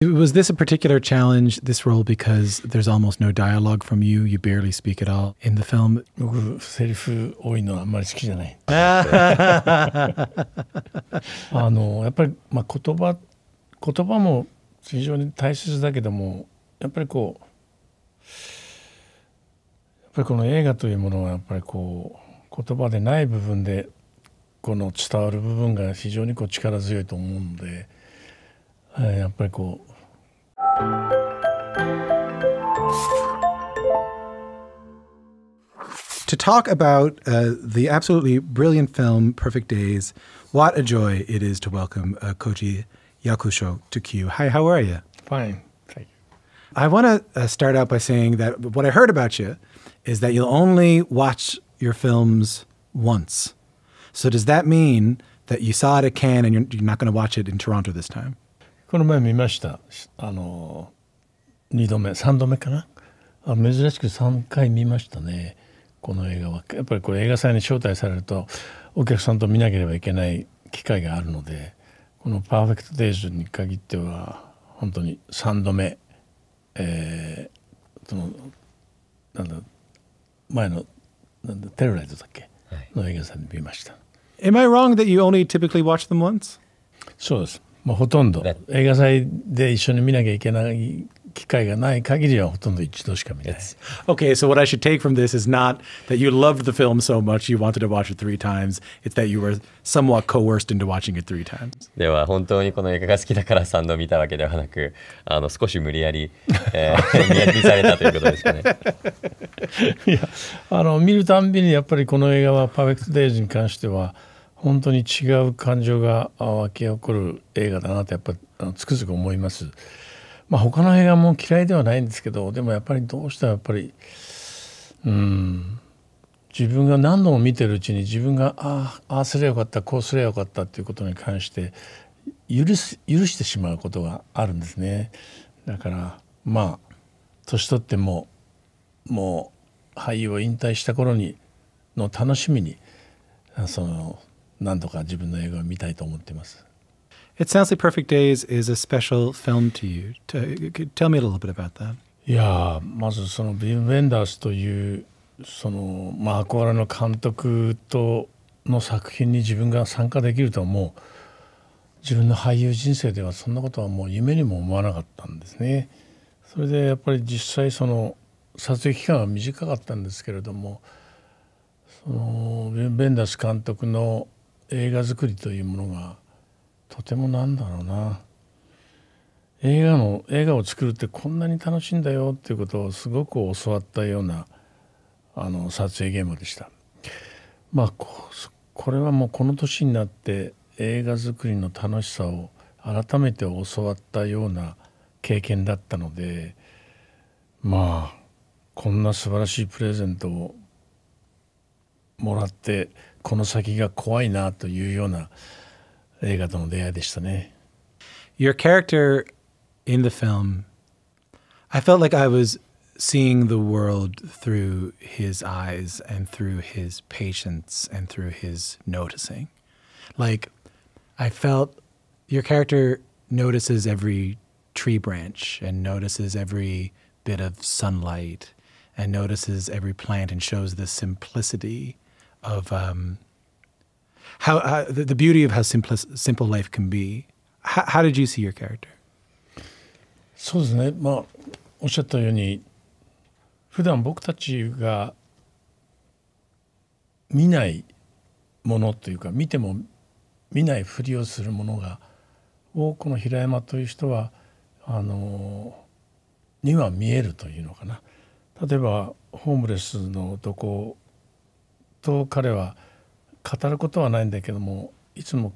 Was this a particular challenge, this role, because there's almost no dialogue from you? You barely speak at all in the film? セリフ多いのはあんまり好きじゃない。あの、やっぱり、まあ、言葉、言葉も非常に大切だけども、やっぱりこう、やっぱりこの映画というものは、やっぱりこう、言葉でない部分で、この伝わる部分が非常にこう力強いと思うので、やっぱりこう、To talk about uh, the absolutely brilliant film Perfect Days, what a joy it is to welcome uh, Koji Yakusho to Q. Hi, how are you? Fine, thank you. I want to uh, start out by saying that what I heard about you is that you'll only watch your films once. So does that mean that you saw it at Cannes and you're, you're not going to watch it in Toronto this time? この前見ましたあの2度目3度目かなあ珍しく3回見ましたねこの映画はやっぱりこれ映画祭に招待されるとお客さんと見なければいけない機会があるのでこの「パーフェクト・デイズ」に限っては本当に3度目、えー、そのなんだ前のなんだテロライトだっけ、はい、の映画祭に見ました。Am I wrong that you only typically watch them once? そうです。まあ、ほとんど映画祭で一緒に見なきゃいけない機会がない限りはほとんど一度しか見ない。Okay, so what I should take from this is not that you loved the film so much you wanted to watch it three times, it's that you were somewhat coerced into watching it three times. では本当にこの映画が好きだから3度見たわけではなく、あの少し無理やり、えー、見やりされたということですかね。いや、あの見るたんびにやっぱりこの映画はパーフェクトデイズに関しては。本当に違う感情が湧き起こる映画だなとやっぱりつくづく思います。まあ、他の映画も嫌いではないんですけどでもやっぱりどうしてもやっぱりうん自分が何度も見てるうちに自分があああすりゃよかったこうすりゃよかったっていうことに関して許す許してしまうことがあるんですね。だからまあ年取ってももう俳優を引退した頃にの楽しみにそのんとか自分の映画を見たいと思ってます。It sounds like Perfect Days is a special film to you. Tell me a little bit about that. いやまずそのビン・ウェンダースというそのまあ憧れの監督との作品に自分が参加できるとはもう自分の俳優人生ではそんなことはもう夢にも思わなかったんですね。それでやっぱり実際その撮影期間は短かったんですけれどもそのベンダス監督の映画作りというものがとてもなんだろうな映画の映画を作るってこんなに楽しいんだよっていうことをすごく教わったようなあの撮影現場でした。まあこれはもうこの年になって映画作りの楽しさを改めて教わったような経験だったのでまあこんな素晴らしいプレゼントをもらってこの先が怖いなというような映画との出会いでしたね。Your character in the film, I felt like I was seeing the world through his eyes and through his patience and through his noticing. Like, I felt your character notices every tree branch and notices every bit of sunlight and notices every plant and shows the simplicity of um, how, how the, the, beauty of how simple simple life can be. How, how did you see your character? そうですね。まあおっしゃったように普段僕たちが見ないものというか見ても見ないふりをするものが多くの平山という人はあのには見えるというのかな例えばホームレスの男と彼は語ることはないんだけどもいつも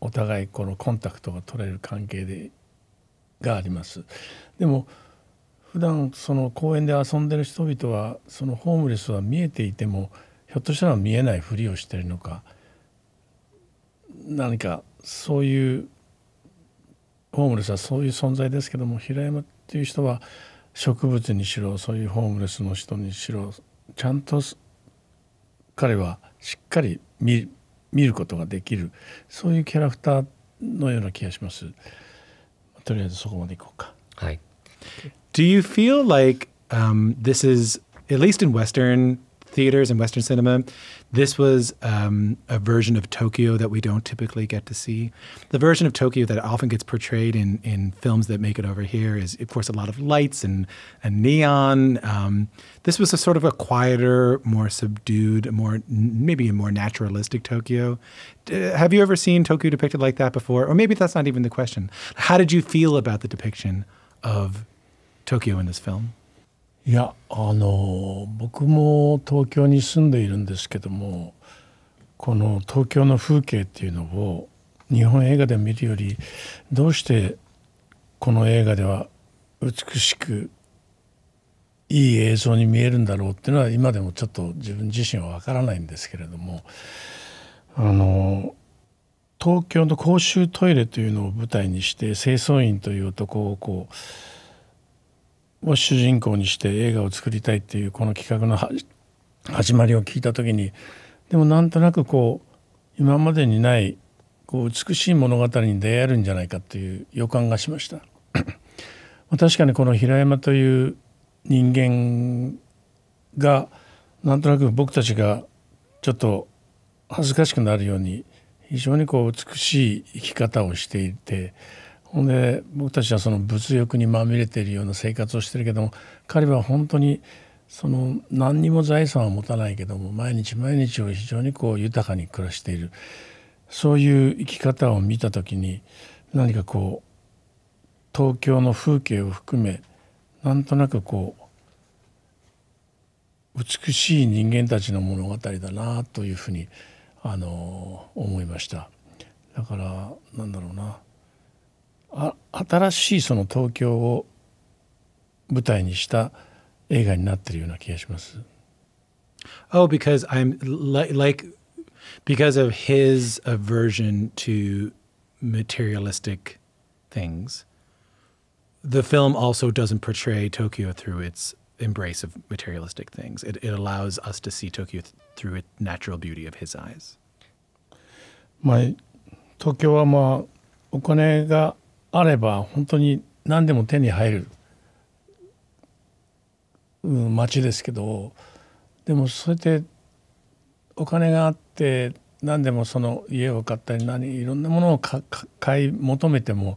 お互いこのコンタクトが取れる関係でがあります。でも普段その公園で遊んでる人々はそのホームレスは見えていてもひょっとしたら見えないふりをしてるのか何かそういうホームレスはそういう存在ですけども平山っていう人は植物にしろそういうホームレスの人にしろちゃんと彼はしっかり見ることができるそういうキャラクターのような気がします。とりあえずそこまでいこうか。はい。Do you feel like um, this is at least in Western theaters and Western cinema. This was um, a version of Tokyo that we don't typically get to see. The version of Tokyo that often gets portrayed in, in films that make it over here is, of course, a lot of lights and, and neon. Um, this was a sort of a quieter, more subdued, more maybe a more naturalistic Tokyo. D- have you ever seen Tokyo depicted like that before? Or maybe that's not even the question. How did you feel about the depiction of Tokyo in this film? いやあの僕も東京に住んでいるんですけどもこの東京の風景っていうのを日本映画で見るよりどうしてこの映画では美しくいい映像に見えるんだろうっていうのは今でもちょっと自分自身はわからないんですけれどもあの東京の公衆トイレというのを舞台にして清掃員という男をこうを主人公にして映画を作りたいっていうこの企画の始まりを聞いた時にでもなんとなくこう今までにないこう美しい物語に出会えるんじゃないかという予感がしました 確かにこの平山という人間がなんとなく僕たちがちょっと恥ずかしくなるように非常にこう美しい生き方をしていてほんで僕たちはその物欲にまみれているような生活をしてるけども彼は本当にその何にも財産は持たないけども毎日毎日を非常にこう豊かに暮らしているそういう生き方を見た時に何かこう東京の風景を含めなんとなくこう美しい人間たちの物語だなというふうにあの思いました。だからなんだろうな新しいその東京を舞台にした映画になってるような気がします。Oh, because I'm like because of his aversion to materialistic things. The film also doesn't portray Tokyo through its embrace of materialistic things. It, it allows us to see Tokyo th through its natural beauty of his eyes. まあ、東京はまあお金があれば本当に何でも手に入る、うん、街ですけどでもそうやってお金があって何でもその家を買ったり何いろんなものを買い求めても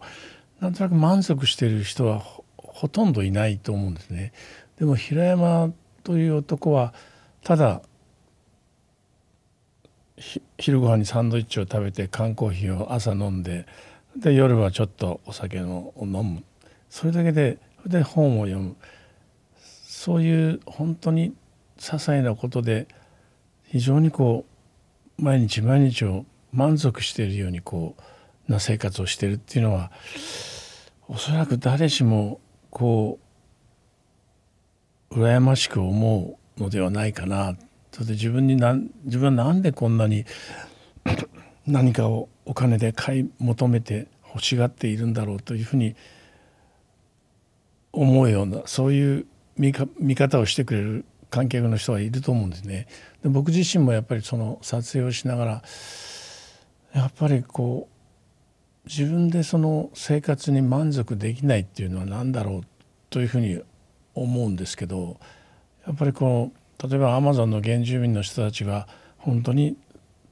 なんとなく満足してる人はほとんどいないと思うんですね。でも平山という男はただ昼ご飯にサンドイッチを食べて缶コーヒーを朝飲んでで夜はちょっとお酒を飲むそれだけでで本を読むそういう本当に些細なことで非常にこう毎日毎日を満足しているようにこうな生活をしてるっていうのはおそらく誰しもこう羨ましく思うのではないかなそれで自分にな自分は何でこんなに何かをお金で買い求めて欲しがっているんだろうというふうに思うようなそういう見方をしてくれる観客の人はいると思うんですね。で僕自身もやっぱりその撮影をしながらやっぱりこう自分でその生活に満足できないっていうのは何だろうというふうに思うんですけどやっぱりこう例えばアマゾンの原住民の人たちは本当に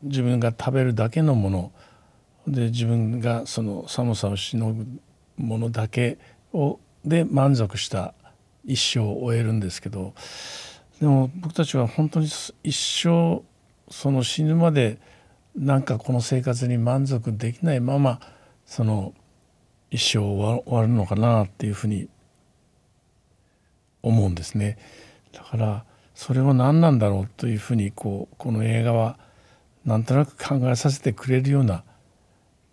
自分が食べるだけのもので自分がその寒さをしのぐものだけをで満足した一生を終えるんですけどでも僕たちは本当に一生その死ぬまでなんかこの生活に満足できないままその一生終わるのかなっていうふうに思うんですね。だからそれは何なんだろうというふうにこうこの映画はなんとなく考えさせてくれるような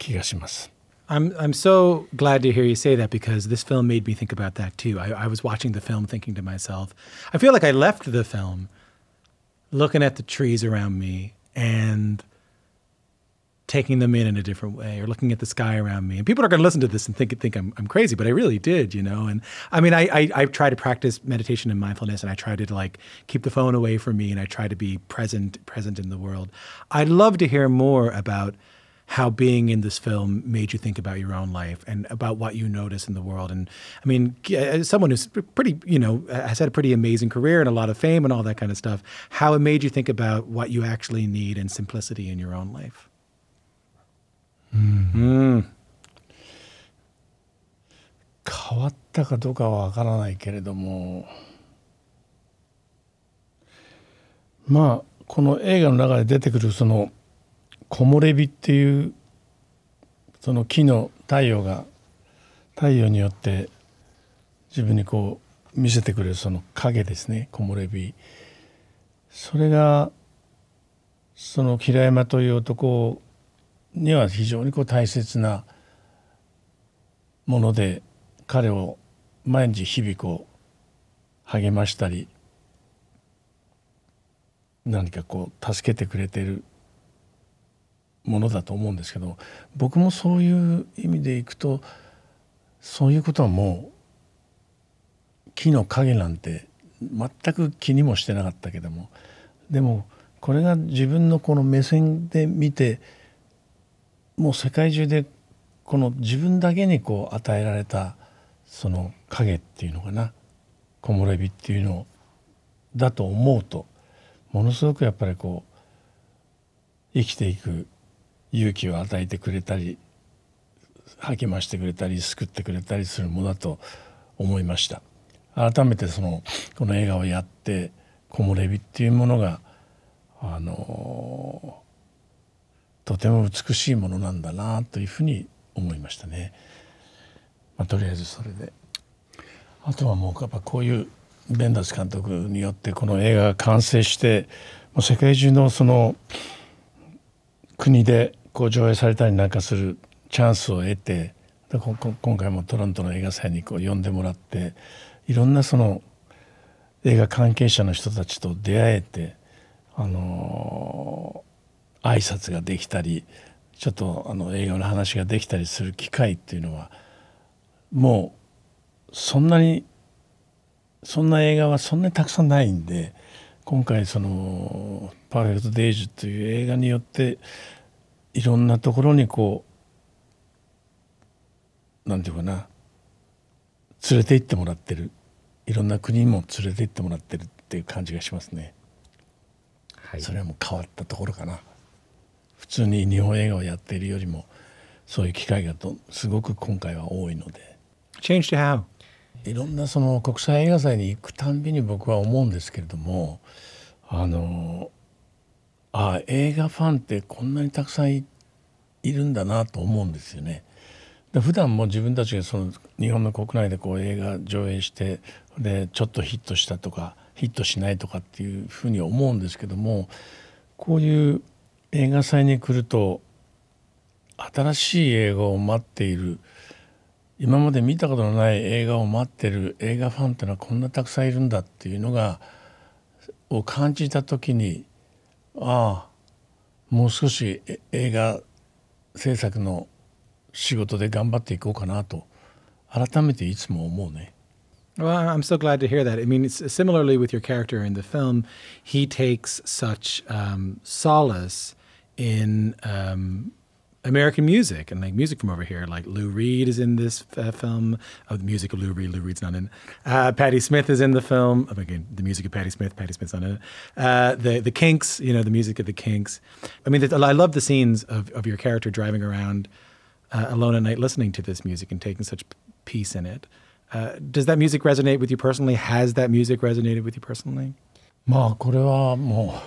気がします。I'm I'm so glad to hear you say that because this film made me think about that too. I, I, was watching the film thinking to myself, I feel like I left the film looking at the trees around me and taking them in in a different way or looking at the sky around me. And people are going to listen to this and think think I'm, I'm crazy, but I really did, you know. And I mean, I, I I try to practice meditation and mindfulness, and I try to like keep the phone away from me, and I try to be present present in the world. I'd love to hear more about how being in this film made you think about your own life and about what you notice in the world. And I mean, uh, as someone who's pretty, you know, has had a pretty amazing career and a lot of fame and all that kind of stuff, how it made you think about what you actually need and simplicity in your own life. Mm-hmm. 木漏れ日っていうその木の太陽が太陽によって自分にこう見せてくれるその影ですね木漏れ日それがその平山という男には非常にこう大切なもので彼を毎日日々こう励ましたり何かこう助けてくれてるものだと思うんですけど僕もそういう意味でいくとそういうことはもう木の影なんて全く気にもしてなかったけどもでもこれが自分のこの目線で見てもう世界中でこの自分だけにこう与えられたその影っていうのかな木漏れ日っていうのだと思うとものすごくやっぱりこう生きていく勇気を与えてくれたり励ましてくれたり救ってくれたりするものだと思いました改めてそのこの映画をやって木漏れ日っていうものがあのとても美しいものなんだなというふうに思いましたね、まあ、とりあえずそれであとはもうやっぱこういうベンダス監督によってこの映画が完成して世界中のその国でこう上映されたりなんかするチャンスを得て今回もトロントの映画祭にこう呼んでもらっていろんなその映画関係者の人たちと出会えて、あのー、挨拶ができたりちょっとあの映画の話ができたりする機会っていうのはもうそんなにそんな映画はそんなにたくさんないんで今回その「パーフェクト・デイジ」という映画によっていろんなところにこうなんていうかな連れて行ってもらってるいろんな国にも連れて行ってもらってるっていう感じがしますね。はい、それはもう変わったところかな。普通に日本映画をやっているよりもそういう機会がとすごく今回は多いので。Change to how? いろんなその国際映画祭に行くたんびに僕は思うんですけれどもあのあ映画ファンってこんなにたくさんいるんだなと思うんですよね。で普段も自分たちがその日本の国内でこう映画上映してでちょっとヒットしたとかヒットしないとかっていうふうに思うんですけどもこういう映画祭に来ると新しい映画を待っている今まで見たことのない映画を待ってる映画ファンっていうのはこんなたくさんいるんだっていうのがを感じた時にああもう少し映画制作の仕事で頑張っていこうかなと改めていつも思うね。Well, I'm so glad to hear that. I mean, similarly with your character in the film, he takes such um, solace in um, American music and like music from over here. Like Lou Reed is in this uh, film. Oh, the music of Lou Reed. Lou Reed's not in. Uh, Patti Smith is in the film. Oh, again, the music of Patti Smith. Patti Smith's not in it. Uh, the the Kinks. You know, the music of the Kinks. I mean, I love the scenes of of your character driving around uh, alone at night, listening to this music and taking such peace in it. Uh, does that music resonate with you personally? Has that music resonated with you personally? まあこれはも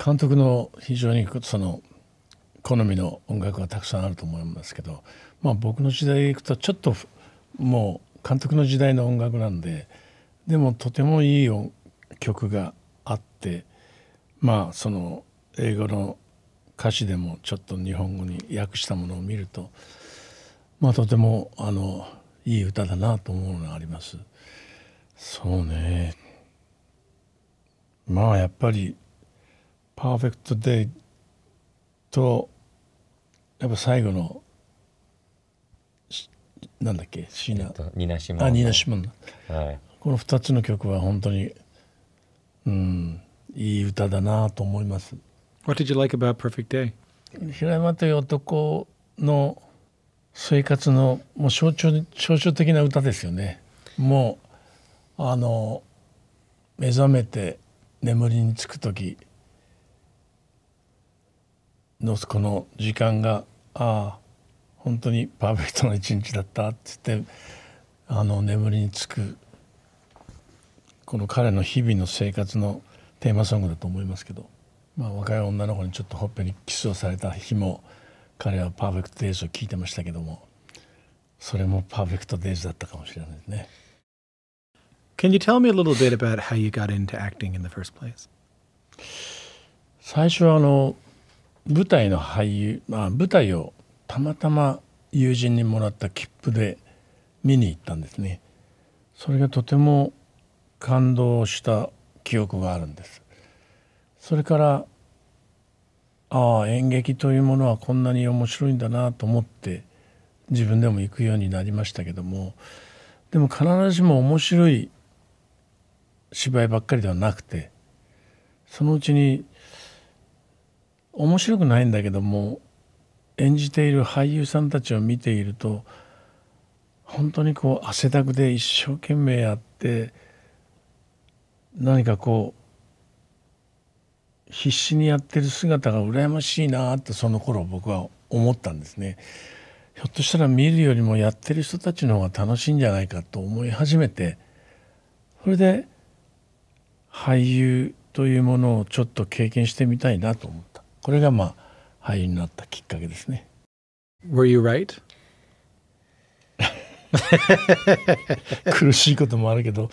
う監督の非常にその好みの音楽がたくさんあると思いますけど、まあ、僕の時代へいくとちょっともう監督の時代の音楽なんででもとてもいい曲があってまあその英語の歌詞でもちょっと日本語に訳したものを見ると、まあ、とてもあのいい歌だなと思うのがあります。そうねまあやっぱり「パーフェクト・デイ」とやっぱ最後のなんだっけシナ、えっと、ニナシマンあニナシン、はい、この2つの曲は本当にうんいい歌だなと思います What did you like about Perfect Day? 平山という男の生活のもう象徴象徴的な歌ですよねもうあの目覚めて眠りにつく時のこの時間がああ本当にパーフェクトな一日だったって言ってあの眠りにつくこの彼の日々の生活のテーマソングだと思いますけど、まあ、若い女の子にちょっとほっぺにキスをされた日も彼は「パーフェクト・デイズ」を聴いてましたけどもそれもパーフェクト・デイズだったかもしれないですね。Can you tell me a little bit about how you got into acting in the first place? 最初はあの舞台の俳優、まあ、舞台をたまたま友人にもらった切符で見に行ったんですねそれがとても感動した記憶があるんですそれからああ演劇というものはこんなに面白いんだなと思って自分でも行くようになりましたけどもでも必ずしも面白い芝居ばっかりではなくてそのうちに面白くないんだけども演じている俳優さんたちを見ていると本当にこう汗だくで一生懸命やって何かこう必死にやってる姿が羨ましいなってその頃僕は思ったんですね。ひょっとしたら見るよりもやってる人たちの方が楽しいんじゃないかと思い始めてそれで俳優というものをちょっと経験してみたいなと思って。これがまあ俳優になったきっかけですね。Were you right? 苦しいこともあるけど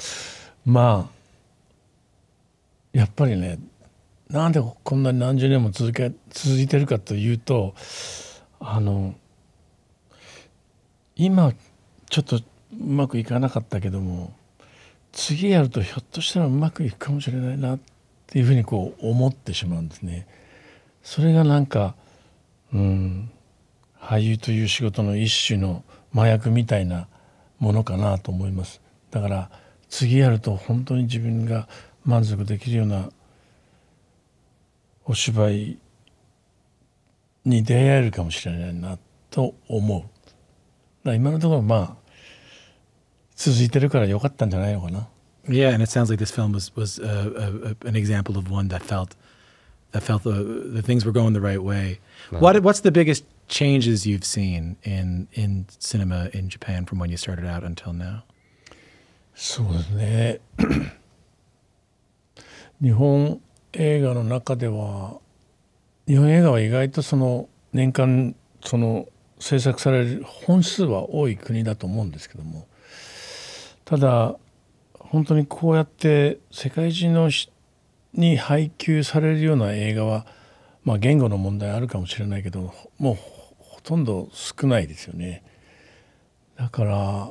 まあやっぱりねなんでこんなに何十年も続け続いてるかというとあの今ちょっとうまくいかなかったけども次やるとひょっとしたらうまくいくかもしれないなっていうふうにこう思ってしまうんですね。それがなんか、うん、俳優という仕事の一種の麻薬みたいなものかなと思いますだから次やると本当に自分が満足できるようなお芝居に出会えるかもしれないなと思うだ今のところまあ続いてるから良かったんじゃないのかな Yeah, and it sounds like this film was was uh, uh, an example of one that felt I felt the, the things were going the right way. n i What what's the biggest changes you've seen in in cinema in Japan from when you started out until now? そうですね。日本映画の中では日本映画は意外とその年間その制作される本数は多い国だと思うんですけどもただ本当にこうやって世界中のに配給されるような映画は、まあ、言語の問題あるかもしれないけどもうほとんど少ないですよね。だから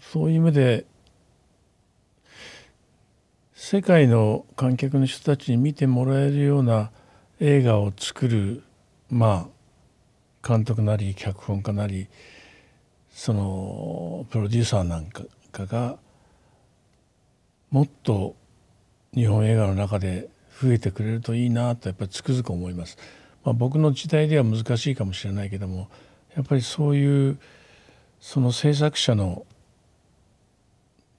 そういう目で世界の観客の人たちに見てもらえるような映画を作るまあ監督なり脚本家なりそのプロデューサーなんかがもっと日本映画の中で増えてくれるといいなとやっぱりつくづく思います。まあ、僕の時代では難しいかもしれないけどもやっぱりそういうその制作者の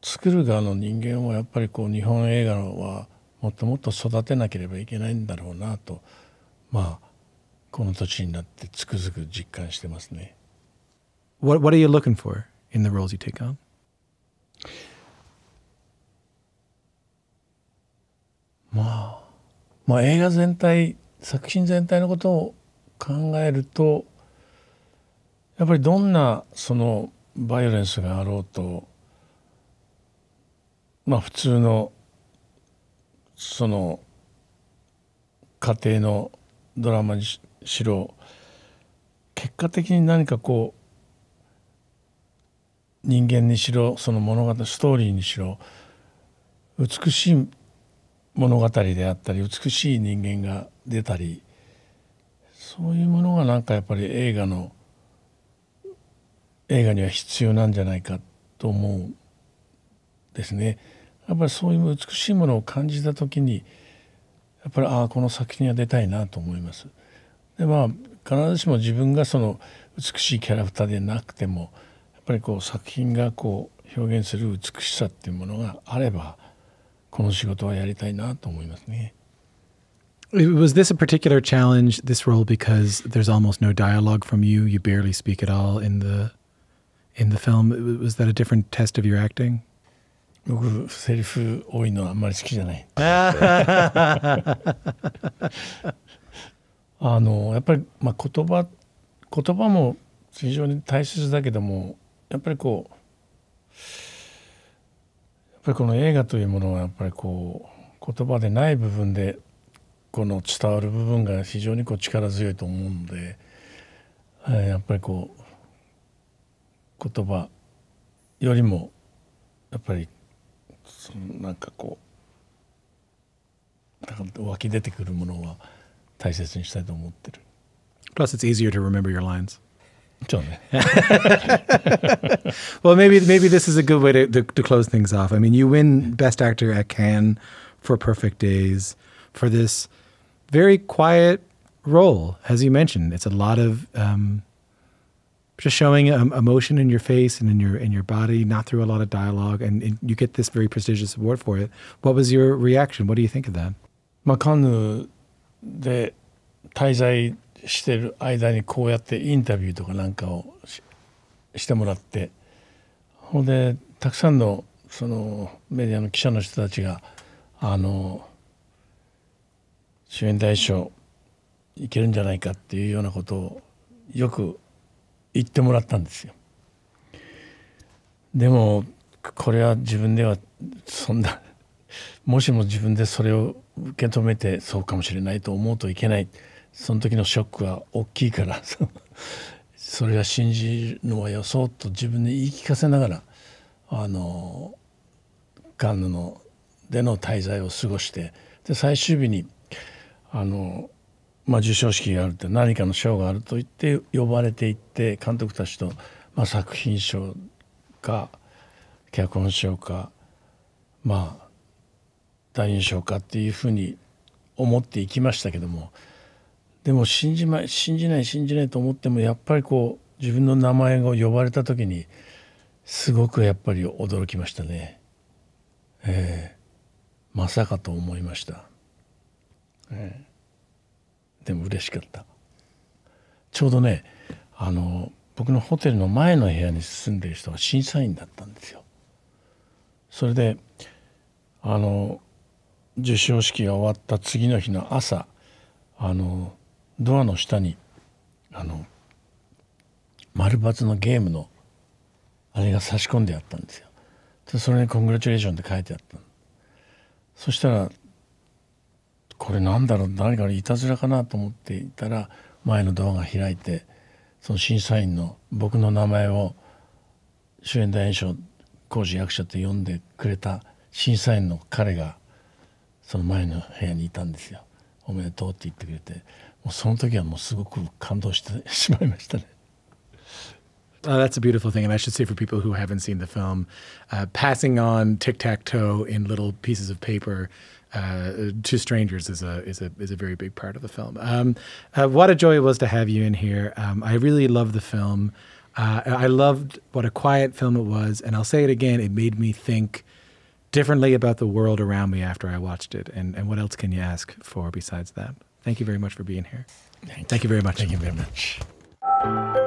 作る側の人間をやっぱりこう日本映画はもっともっと育てなければいけないんだろうなとまあこの年になってつくづく実感してますね。What, what are you looking for in the roles you take on? まあ、まあ映画全体作品全体のことを考えるとやっぱりどんなそのバイオレンスがあろうとまあ普通のその家庭のドラマにしろ結果的に何かこう人間にしろその物語ストーリーにしろ美しい物語であったり美しい人間が出たりそういうものがなんかやっぱり映画の映画には必要なんじゃないかと思うですね。やっぱりそういう美しいものを感じた時にやっぱりああこの作品は出たいなと思います。でまあ必ずしも自分がその美しいキャラクターでなくてもやっぱりこう作品がこう表現する美しさっていうものがあればこの仕事はやりたいなと思いますね。Was this a particular challenge, this role, because there's almost no dialogue from you? You barely speak at all in the in the film. Was that a different test of your acting? 僕セリフ多いのはあんまり好きじゃない。あのやっぱり、まあ、言葉言葉も非常に大切だけどもやっぱりこうぱりこの映画というものはやっぱりこう言葉でない部分でこの伝わる部分が非常にこう力強いと思うんで、えー、やっぱりこう言葉よりもやっぱりそのなんかこうなんか湧き出てくるものは大切にしたいと思ってる。Plus, it's easier to remember your lines. Tell me. well, maybe maybe this is a good way to, to, to close things off. I mean, you win Best Actor at Cannes for Perfect Days for this very quiet role, as you mentioned. It's a lot of um, just showing um, emotion in your face and in your in your body, not through a lot of dialogue, and, and you get this very prestigious award for it. What was your reaction? What do you think of that? してる間にこうやってインタビューとかなんかをしてもらってほんでたくさんのそのメディアの記者の人たちが「あの主演大賞いけるんじゃないか」っていうようなことをよく言ってもらったんですよ。でもこれは自分ではそんなもしも自分でそれを受け止めてそうかもしれないと思うといけない。その時のショックは大きいから それが信じるのはよそうと自分に言い聞かせながらあのカンヌのでの滞在を過ごしてで最終日にあの、まあ、授賞式があるって何かの賞があると言って呼ばれていって監督たちと、まあ、作品賞か脚本賞かまあ第二賞かっていうふうに思っていきましたけども。でも信じ,、ま、信じない信じないと思ってもやっぱりこう自分の名前を呼ばれた時にすごくやっぱり驚きましたね。えー、まさかと思いました。えー、でも嬉しかった。ちょうどねあの僕のホテルの前の部屋に住んでる人が審査員だったんですよ。それであの授賞式が終わった次の日の朝あのドアの下にあの丸抜のゲームのあれが差し込んであったんですよ。でそれに「コングラチュレーション」って書いてあったそしたらこれなんだろう何かのいたずらかなと思っていたら前のドアが開いてその審査員の僕の名前を主演大演賞工事役者って呼んでくれた審査員の彼がその前の部屋にいたんですよ。おめでとうって言ってくれてもうその時はもうすごく感動してしまいましたね。Oh, that's a beautiful thing. And I should say for people who haven't seen the film, uh, passing on tic tac toe in little pieces of paper uh, to strangers is a is a is a very big part of the film. Um, uh, what a joy it was to have you in here. Um, I really love the film. Uh, I loved what a quiet film it was, and I'll say it again. It made me think differently about the world around me after I watched it. And, and what else can you ask for besides that? Thank you very much for being here. Thank you, Thank you very much. Thank you very much.